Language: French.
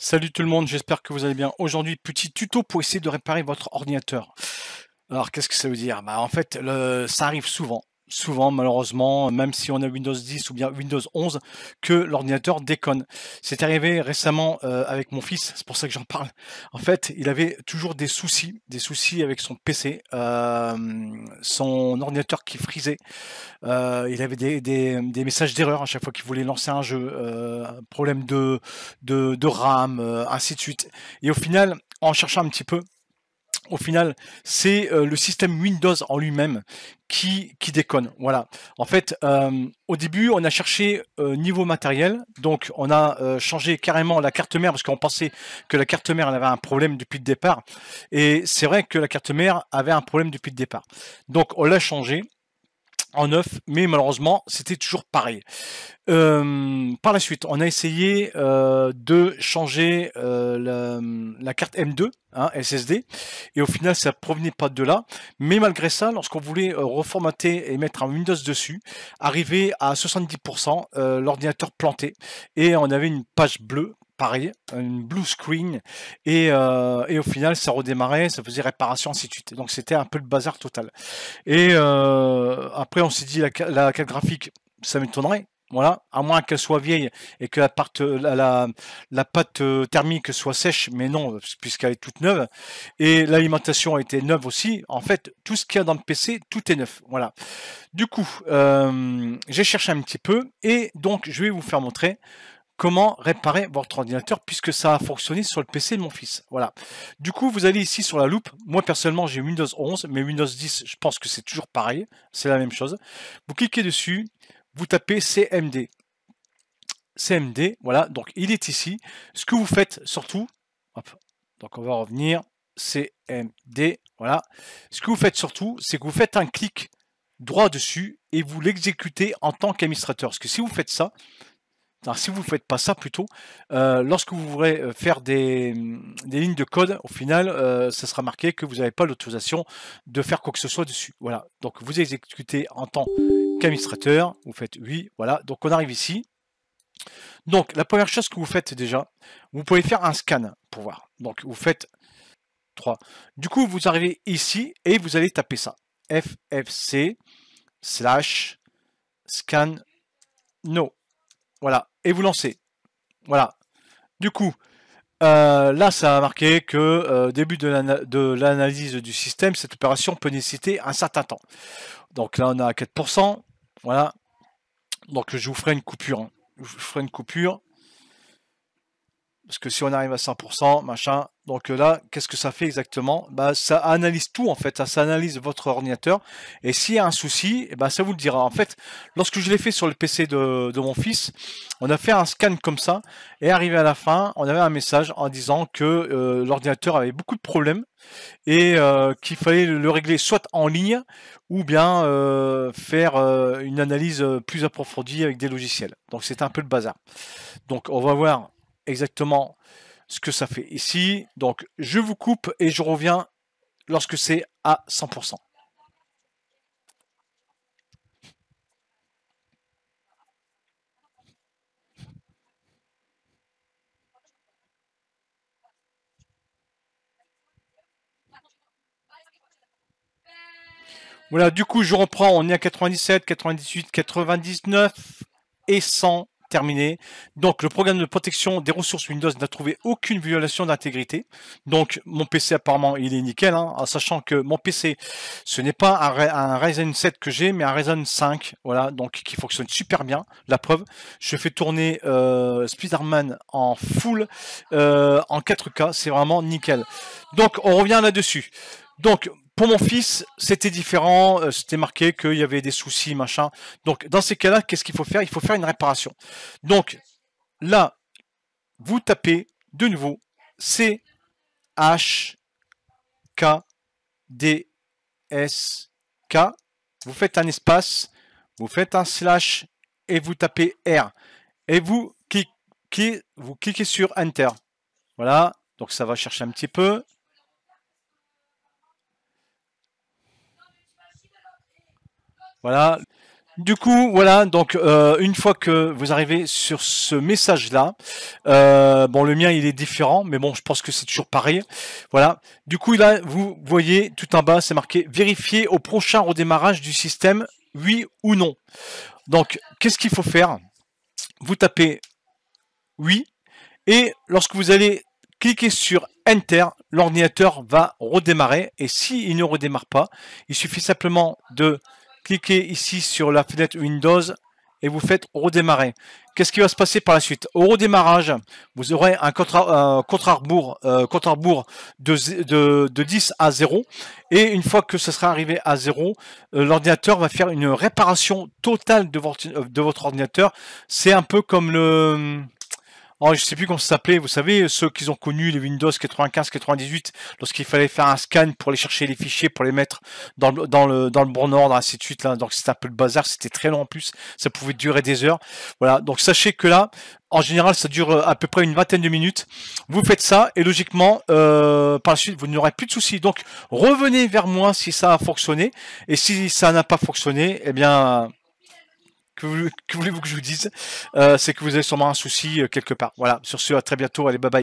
Salut tout le monde, j'espère que vous allez bien. Aujourd'hui, petit tuto pour essayer de réparer votre ordinateur. Alors, qu'est-ce que ça veut dire bah, En fait, le, ça arrive souvent souvent malheureusement, même si on a Windows 10 ou bien Windows 11, que l'ordinateur déconne. C'est arrivé récemment euh, avec mon fils, c'est pour ça que j'en parle. En fait, il avait toujours des soucis, des soucis avec son PC, euh, son ordinateur qui frisait. Euh, il avait des, messages d'erreur à chaque fois qu'il voulait lancer un jeu, problème de, de, de RAM, ainsi de suite. Et au final, en cherchant un petit peu, au final, c'est euh, le système Windows en lui-même qui, qui déconne. Voilà. En fait, euh, au début, on a cherché euh, niveau matériel. Donc, on a changé carrément la carte mère parce qu'on pensait que la carte mère avait un problème depuis le départ. Et c'est vrai que la carte mère avait un problème depuis le départ. Donc, on l'a changé en neuf, mais malheureusement, c'était toujours pareil. par la suite, on a essayé euh, de changer euh, la, carte M2, hein, SSD, et au final, ça provenait pas de là. Mais malgré ça, lorsqu'on voulait euh, reformater et mettre un Windows dessus, arrivé à 70%, l'ordinateur plantait, et on avait une page bleue pareil, une blue screen, euh, et, au final ça redémarrait, ça faisait réparation, ainsi de suite. Donc c'était un peu le bazar total. Et euh, après on s'est dit la, carte graphique, ça m'étonnerait, voilà, à moins qu'elle soit vieille et que la, pâte, euh, la, pâte thermique soit sèche, mais non, puisqu'elle est toute neuve. Et l'alimentation a été neuve aussi. En fait, tout ce qu'il y a dans le PC, tout est neuf. Voilà. Du coup, j'ai cherché un petit peu et donc je vais vous faire montrer comment réparer votre ordinateur puisque ça a fonctionné sur le PC de mon fils. Voilà. Du coup, vous allez ici sur la loupe. Moi, personnellement, j'ai Windows 11, mais Windows 10, je pense que c'est toujours pareil. C'est la même chose. Vous cliquez dessus, vous tapez CMD. CMD, voilà. Donc, il est ici. Ce que vous faites, surtout, hop, donc on va revenir, CMD, voilà. Ce que vous faites surtout, c'est que vous faites un clic droit dessus et vous l'exécutez en tant qu'administrateur. Parce que si vous faites ça, si vous ne faites pas ça plutôt, euh, lorsque vous voulez euh, faire mm, des, lignes de code, au final, ça euh, sera marqué que vous n'avez pas l'autorisation de faire quoi que ce soit dessus. Voilà. Donc vous exécutez en tant qu'administrateur, vous faites oui, voilà. Donc on arrive ici. Donc la première chose que vous faites déjà, vous pouvez faire un scan pour voir. Donc vous faites 3. Du coup, vous arrivez ici et vous allez taper ça. FFC slash scan no. Voilà. Et vous lancez. Voilà. Du coup, euh, là, ça a marqué que euh, début de l'analyse du système, cette opération peut nécessiter un certain temps. Donc là, on a 4%. Voilà. Donc je vous ferai une coupure. Hein. Je vous ferai une coupure. Parce que si on arrive à 100%, machin, donc euh, là, qu'est-ce que ça fait exactement bah, Ça analyse tout en fait, ça, analyse votre ordinateur. Et s'il y a un souci, eh ben, ça vous le dira. En fait, lorsque je l'ai fait sur le PC de, mon fils, on a fait un scan comme ça. Et arrivé à la fin, on avait un message en disant que euh, l'ordinateur avait beaucoup de problèmes et euh, qu'il fallait le régler soit en ligne ou bien faire une analyse plus approfondie avec des logiciels. Donc c'est un peu le bazar. Donc on va voir exactement ce que ça fait ici. Donc, je vous coupe et je reviens lorsque c'est à 100%. Voilà, du coup, je reprends, on est à 97, 98, 99 et 100 terminé. Donc, le programme de protection des ressources Windows n'a trouvé aucune violation d'intégrité. Donc, mon PC, apparemment, il est nickel, hein, en sachant que mon PC, ce n'est pas un, un, Ryzen 7 que j'ai, mais un Ryzen 5, voilà, donc qui fonctionne super bien. La preuve, je fais tourner euh, en full, euh, en 4K, c'est vraiment nickel. Donc, on revient là-dessus. Donc, pour mon fils, c'était différent, euh, c'était marqué qu'il y avait des soucis, machin. Donc, dans ces cas-là, qu'est-ce qu'il faut faire Il faut faire une réparation. Donc, là, vous tapez de nouveau C H K D S K. Vous faites un espace, vous faites un slash et vous tapez R. Et vous vous cliquez sur Enter. Voilà, donc ça va chercher un petit peu. Voilà. Du coup, voilà, donc euh, une fois que vous arrivez sur ce message-là, euh, bon, le mien, il est différent, mais bon, je pense que c'est toujours pareil. Voilà. Du coup, là, vous voyez tout en bas, c'est marqué « Vérifier au prochain redémarrage du système, oui ou non ». Donc, qu'est-ce qu'il faut faire Vous tapez « Oui » et lorsque vous allez cliquer sur « Enter », l'ordinateur va redémarrer. Et s'il ne redémarre pas, il suffit simplement de cliquez ici sur la fenêtre Windows et vous faites redémarrer. Qu'est-ce qui va se passer par la suite Au redémarrage, vous aurez un contre euh, rebours, de, de, 10 à 0. Et une fois que ce sera arrivé à 0, euh, l'ordinateur va faire une réparation totale de votre, de votre ordinateur. C'est un peu comme le... Je oh, je sais plus comment ça s'appelait, vous savez, ceux qui ont connu les Windows 95, 98, lorsqu'il fallait faire un scan pour aller chercher les fichiers, pour les mettre dans le, dans le, bon ordre, ainsi de suite, là. Donc, c'était un peu le bazar, c'était très long en plus, ça pouvait durer des heures. Voilà. Donc, sachez que là, en général, ça dure euh, à peu près une vingtaine de minutes. Vous faites ça et logiquement, euh, par la suite, vous n'aurez plus de soucis. Donc, revenez vers moi si ça a fonctionné. Et si ça n'a pas fonctionné, eh bien, que, que voulez-vous que je vous dise euh, C'est que vous avez sûrement un souci euh, quelque part. Voilà, sur ce, à très bientôt, allez, bye bye.